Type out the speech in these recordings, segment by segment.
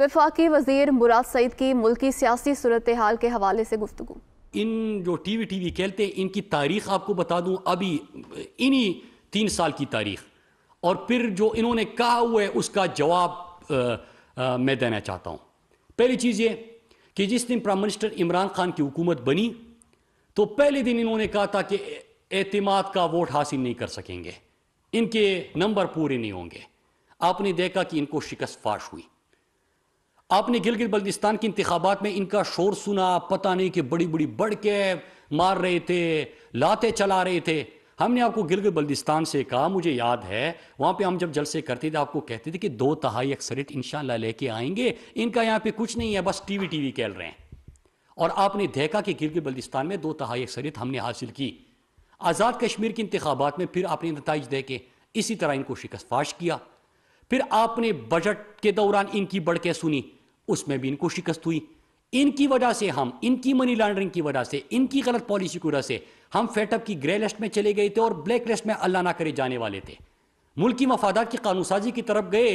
वफाकी वजीर मुराद सईद की मुल्की सियासी सूरत हाल के हवाले से गुफ्तु इन जो टी वी टी वी कहते हैं इनकी तारीख आपको बता दूँ अभी इन्हीं तीन साल की तारीख और फिर जो इन्होंने कहा हुआ है उसका जवाब मैं देना चाहता हूँ पहली चीज़ ये कि जिस दिन प्राइम मिनिस्टर इमरान खान की हुकूमत बनी तो पहले दिन इन्होंने कहा था कि एतमाद का वोट हासिल नहीं कर सकेंगे इनके नंबर पूरे नहीं होंगे आपने देखा कि इनको शिकस्त फाश हुई आपने गिलगित बल्तिस्तान के इंतबात में इनका शोर सुना पता नहीं कि बड़ी बड़ी बढ़ के मार रहे थे लाते चला रहे थे हमने आपको गिलगित बल्दिस्तान से कहा मुझे याद है वहाँ पे हम जब जलसे करते थे आपको कहते थे कि दो तहाई अक्सरियत इन लेके आएंगे इनका यहाँ पे कुछ नहीं है बस टी टी वी खेल रहे हैं और आपने देखा कि गिलगित बल्दिस्तान में दो तहाई अक्सरियत हमने हासिल की आज़ाद कश्मीर के इंतबात में फिर आपने नतज देखे इसी तरह इनको शिकस्त फाश किया फिर आपने बजट के दौरान इनकी बड़कें सुनी उसमें भी इनको शिकस्त हुई इनकी वजह से हम इनकी मनी लॉन्ड्रिंग की वजह से इनकी गलत पॉलिसी की वजह से हम फेटअप की ग्रे लिस्ट में चले गए थे और ब्लैक लिस्ट में अल्लाह ना करे जाने वाले थे मुल्क की मफादात की कानून साजी की तरफ गए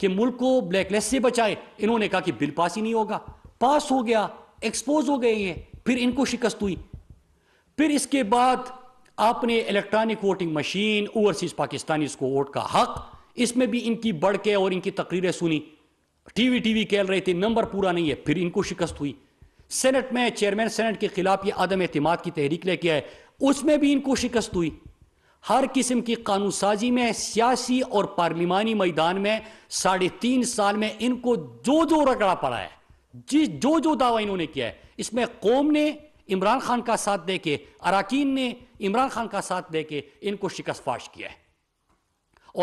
कि मुल्क को ब्लैक लिस्ट से बचाए इन्होंने कहा कि बिल पास ही नहीं होगा पास हो गया एक्सपोज हो गए हैं फिर इनको शिकस्त हुई फिर इसके बाद आपने electronic voting machine overseas Pakistani इसको वोट का हक इसमें भी इनकी बढ़ के और इनकी तकरीरें सुनी टीवी टीवी खेल रहे थे नंबर पूरा नहीं है फिर इनको शिकस्त हुई सेनेट में चेयरमैन सेनेट के खिलाफ ये आदम अहतमाद की तहरीक लेके आए उसमें भी इनको शिकस्त हुई हर किस्म की कानून साजी में सियासी और पार्लिमानी मैदान में साढ़े तीन साल में इनको जो जो रगड़ा पड़ा है जिस जो जो दावा इन्होंने किया है इसमें कौम ने इमरान खान का साथ दे के अरकान ने इमरान खान का साथ दे के इनको शिकस्त फाश किया है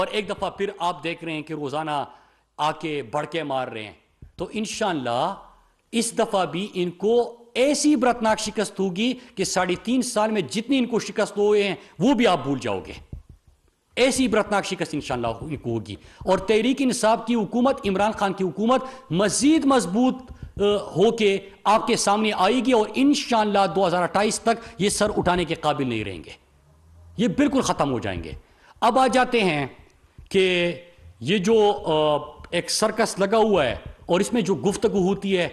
और एक दफ़ा फिर आप देख रहे हैं कि रोज़ाना आके भड़के मार रहे हैं तो इन इस दफा भी इनको ऐसी बरतनाक शिकस्त होगी कि साढ़े तीन साल में जितनी इनको शिकस्त हुए हैं वो भी आप भूल जाओगे ऐसी बरतनाक शिकस्त इन इनको होगी और तहरीक इंसाफ की हुकूमत इमरान खान की हुकूमत मजीद मजबूत होके आपके सामने आएगी और इन दो हज़ार अट्ठाईस तक ये सर उठाने के काबिल नहीं रहेंगे ये बिल्कुल ख़त्म हो जाएंगे अब आ जाते हैं कि ये जो आ, एक सर्कस लगा हुआ है और इसमें जो गुफ्तगु होती है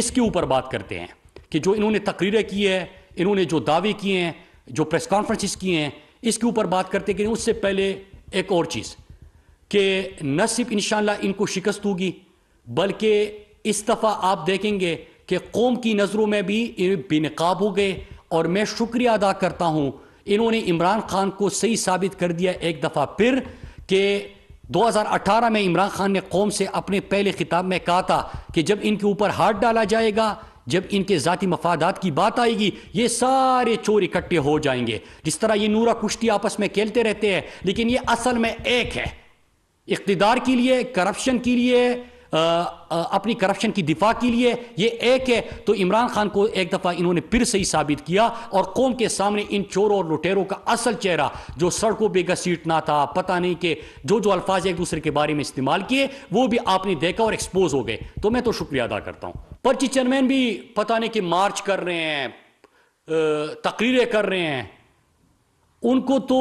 इसके ऊपर बात करते हैं कि जो इन्होंने तकरीरें की है इन्होंने जो दावे किए हैं जो प्रेस कॉन्फ्रेंसिस किए हैं इसके ऊपर बात करते कि उससे पहले एक और चीज़ कि न सिर्फ इन इनको शिकस्त होगी बल्कि इस दफ़ा आप देखेंगे कि कौम की नज़रों में भी बेनकाब हो गए और मैं शुक्रिया अदा करता हूँ इन्होंने इमरान खान को सही साबित कर दिया एक दफ़ा फिर कि 2018 में इमरान खान ने कौम से अपने पहले खिताब में कहा था कि जब इनके ऊपर हाथ डाला जाएगा जब इनके जाति मफादात की बात आएगी ये सारे चोर इकट्ठे हो जाएंगे जिस तरह ये नूरा कुश्ती आपस में खेलते रहते हैं लेकिन ये असल में एक है इकतदार के लिए करप्शन के लिए अपनी करप्शन की दिफा के लिए ये एक है तो इमरान खान को एक दफ़ा इन्होंने फिर सही साबित किया और कौम के सामने इन चोरों और लुटेरों का असल चेहरा जो सड़कों पर घसीटना था पता नहीं कि जो जो अल्फाज एक दूसरे के बारे में इस्तेमाल किए वो भी आपने देखा और एक्सपोज हो गए तो मैं तो शुक्रिया अदा करता हूँ पर्ची चेयरमैन भी पता नहीं कि मार्च कर रहे हैं तकरीरें कर रहे हैं उनको तो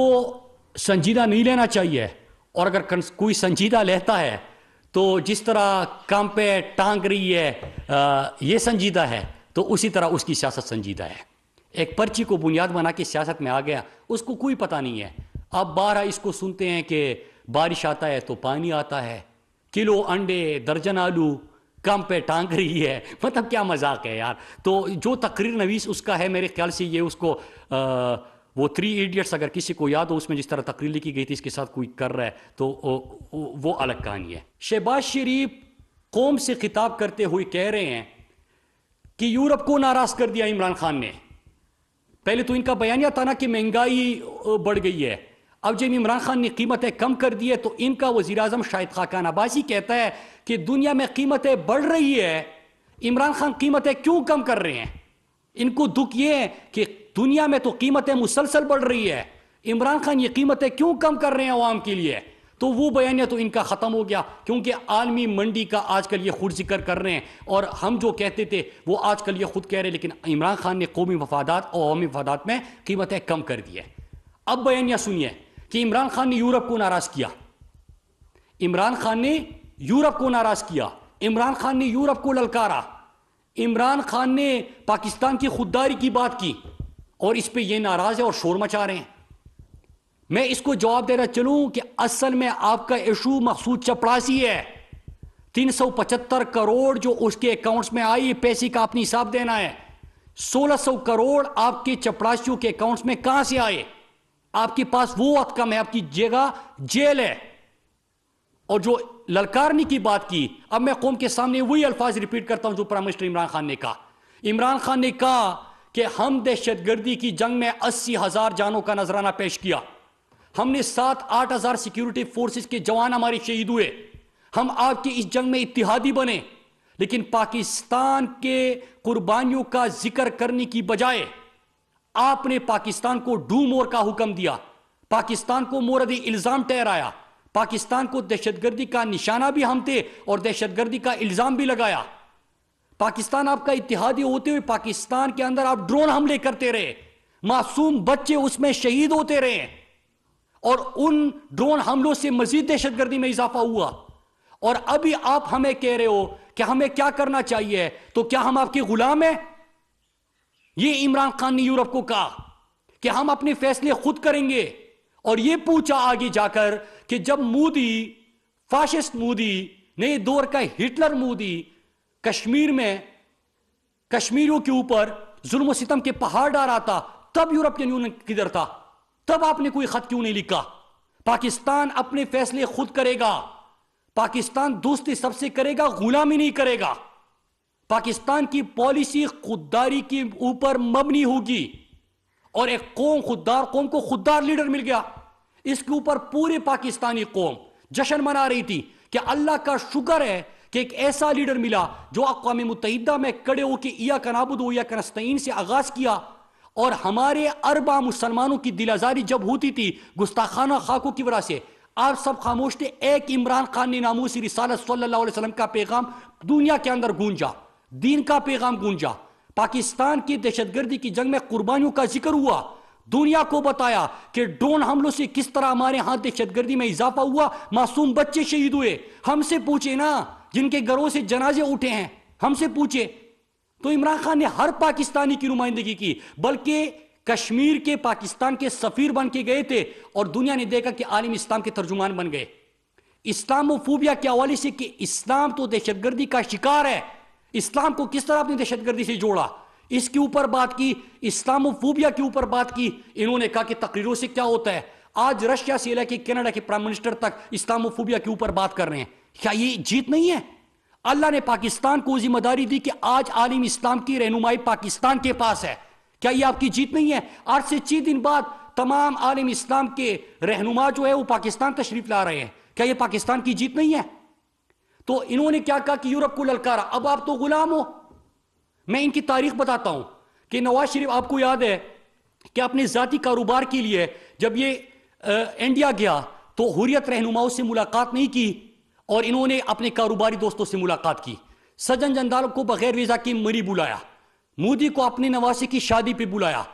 संजीदा नहीं लेना चाहिए और अगर कोई संजीदा लेता है तो जिस तरह काम पे टांग रही है आ, ये संजीदा है तो उसी तरह उसकी सियासत संजीदा है एक पर्ची को बुनियाद बना के सियासत में आ गया उसको कोई पता नहीं है अब बारह इसको सुनते हैं कि बारिश आता है तो पानी आता है किलो अंडे दर्जन आलू कम पे टांग रही है मतलब क्या मजाक है यार तो जो तकरीर नवीस उसका है मेरे ख्याल से ये उसको आ, वो थ्री इडियट्स अगर किसी को याद हो उसमें जिस तरह तकरीर की गई थी इसके साथ कोई कर रहा है तो वो अलग कहानी है शहबाज शरीफ कौम से खिताब करते हुए कह रहे हैं कि यूरोप को नाराज कर दिया इमरान खान ने पहले तो इनका बयानिया था ना कि महंगाई बढ़ गई है अब जब इमरान खान ने कीमतें कम कर दी है तो इनका वजीर अजम शाहिद खाकान अब्बासी कहता है कि दुनिया में कीमतें बढ़ रही है इमरान खान कीमतें क्यों कम कर रहे हैं इनको दुख ये है कि दुनिया में तो कीमतें मुसलसल बढ़ रही है इमरान खान ये कीमतें क्यों कम कर रहे हैं आवाम के लिए तो वो बयान तो इनका ख़त्म हो गया क्योंकि आलमी मंडी का आजकल ये खुद जिक्र कर रहे हैं और हम जो कहते थे वो आजकल ये खुद कह रहे हैं लेकिन इमरान खान ने कौमी मफादात और अवमी मफादात में कीमतें कम कर दी है अब बयानिया सुनिए कि इमरान खान ने यूरोप को नाराज़ किया इमरान खान ने यूरोप को नाराज़ किया इमरान खान ने यूरोप को ललकारा इमरान खान ने पाकिस्तान की खुददारी की बात की और इस पर यह नाराज है और शोर मचा रहे हैं मैं इसको जवाब देना चलूं कि असल में आपका इशू मकसूद चपड़ासी है तीन सौ पचहत्तर करोड़ जो उसके अकाउंट्स में आई पैसे का अपनी हिसाब देना है सोलह सौ करोड़ आपके चपड़ासियों के अकाउंट्स में कहां से आए आपके पास वो कम है आपकी जगह जेल है और जो ललकारने की बात की अब मैं कौम के सामने वही अल्फाज रिपीट करता हूं जो प्राइम मिनिस्टर इमरान खान ने कहा इमरान खान ने कहा कि हम दहशत गर्दी की जंग में अस्सी हजार जानों का नजराना पेश किया हमने सात आठ हजार सिक्योरिटी फोर्सेस के जवान हमारे शहीद हुए हम आपकी इस जंग में इतिहादी बने लेकिन पाकिस्तान के कुर्बानियों का जिक्र करने की बजाय आपने पाकिस्तान को डू मोर का हुक्म दिया पाकिस्तान को मोरदी इल्जाम ठहराया पाकिस्तान को दहशतगर्दी का निशाना भी हम थे और दहशतगर्दी का इल्ज़ाम भी लगाया पाकिस्तान आपका इतिहादी होते हुए पाकिस्तान के अंदर आप ड्रोन हमले करते रहे मासूम बच्चे उसमें शहीद होते रहे और उन ड्रोन हमलों से मजीद दहशतगर्दी में इजाफा हुआ और अभी आप हमें कह रहे हो कि हमें क्या करना चाहिए तो क्या हम आपके गुलाम हैं ये इमरान खान ने यूरोप को कहा कि हम अपने फैसले खुद करेंगे और ये पूछा आगे जाकर कि जब मोदी फाशिस्ट मोदी नए दौर का हिटलर मोदी कश्मीर में कश्मीरों के ऊपर जुल्म सितम के पहाड़ रहा था तब यूरोपियन यूनियन किधर था तब आपने कोई खत क्यों नहीं लिखा पाकिस्तान अपने फैसले खुद करेगा पाकिस्तान दोस्ती सबसे करेगा गुलामी नहीं करेगा पाकिस्तान की पॉलिसी खुददारी के ऊपर मबनी होगी और एक कौम खुददार कौम को खुददार लीडर मिल गया इसके ऊपर पूरे पाकिस्तानी कौम जश्न मना रही थी कि अल्लाह का शुक्र है कि एक ऐसा लीडर मिला जो अकवा मुतहदा में कड़े हो के या कनाबुद या कनस्तईन से आगाज किया और हमारे अरबा मुसलमानों की दिलाजारी जब होती थी गुस्ताखाना खाकों की वजह से आप सब खामोश थे एक इमरान खान ने नामूसी रिसालत सल्लल्लाहु का पैगाम दुनिया के अंदर गूंजा दीन का पैगाम गूंजा पाकिस्तान की दहशतगर्दी की जंग में कुर्बानियों का जिक्र हुआ दुनिया को बताया कि ड्रोन हमलों से किस तरह हमारे हाथ दहशतगर्दी में इजाफा हुआ मासूम बच्चे शहीद हुए हमसे पूछे ना जिनके घरों से जनाजे उठे हैं हमसे पूछे तो इमरान खान ने हर पाकिस्तानी की नुमाइंदगी की बल्कि कश्मीर के पाकिस्तान के सफीर बन के गए थे और दुनिया ने देखा कि आलिम इस्लाम के तर्जुमान बन गए इस्लामोफोबिया के हवाले से कि इस्लाम तो दहशतगर्दी का शिकार है इस्लाम को किस तरह अपनी दहशतगर्दी से जोड़ा इसके ऊपर बात की इस्लामोफोबिया के ऊपर बात की इन्होंने कहा कि तकरीरों से क्या होता है आज रशिया से लेकर कनाडा के प्राइम मिनिस्टर तक इस्लामोफोबिया के ऊपर बात कर रहे हैं क्या ये जीत नहीं है अल्लाह ने पाकिस्तान को जिम्मेदारी दी कि आज आलिम इस्लाम की रहनुमाई पाकिस्तान के पास है क्या ये आपकी जीत नहीं है आज से छह दिन बाद तमाम आलिम इस्लाम के रहनुमा जो है वो पाकिस्तान तशरीफ ला रहे हैं क्या ये पाकिस्तान की जीत नहीं है तो इन्होंने क्या कहा कि यूरोप को ललकारा अब आप तो गुलाम हो मैं इनकी तारीख बताता हूं कि नवाज शरीफ आपको याद है कि अपने जाति कारोबार के लिए जब ये आ, इंडिया गया तो हुरियत रहनुमाओं से मुलाकात नहीं की और इन्होंने अपने कारोबारी दोस्तों से मुलाकात की सज्जन जंदाल को बगैर वीज़ा के मरी बुलाया मोदी को अपने नवासी की शादी पे बुलाया